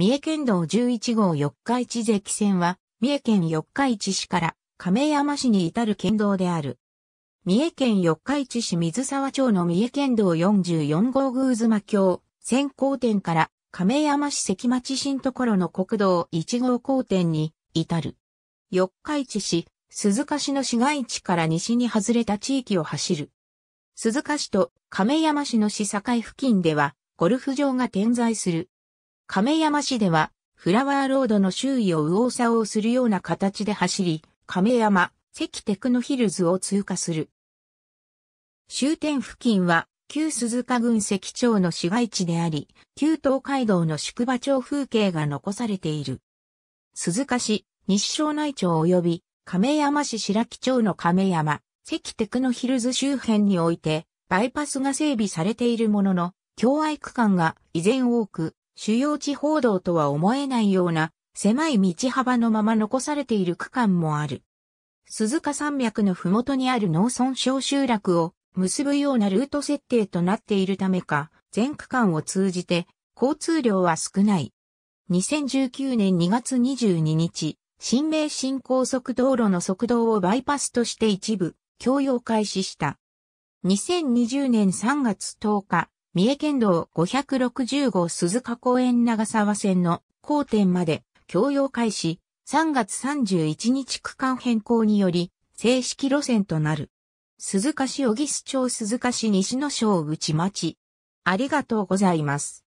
三重県道11号四日市関線は、三重県四日市市から亀山市に至る県道である。三重県四日市市水沢町の三重県道44号宮妻橋、先行点から亀山市関町新所の国道1号交点に至る。四日市市、鈴鹿市の市街地から西に外れた地域を走る。鈴鹿市と亀山市の市境付近では、ゴルフ場が点在する。亀山市では、フラワーロードの周囲を右往左往するような形で走り、亀山、関テクノヒルズを通過する。終点付近は、旧鈴鹿郡関町の市街地であり、旧東海道の宿場町風景が残されている。鈴鹿市、西庄内町及び、亀山市白木町の亀山、関テクノヒルズ周辺において、バイパスが整備されているものの、境愛区間が依然多く、主要地報道とは思えないような狭い道幅のまま残されている区間もある。鈴鹿山脈のふもとにある農村小集落を結ぶようなルート設定となっているためか、全区間を通じて交通量は少ない。2019年2月22日、新名新高速道路の速道をバイパスとして一部、供用開始した。2020年3月10日、三重県道560号鈴鹿公園長沢線の交点まで供用開始3月31日区間変更により正式路線となる。鈴鹿市小木須町鈴鹿市西野小内町。ありがとうございます。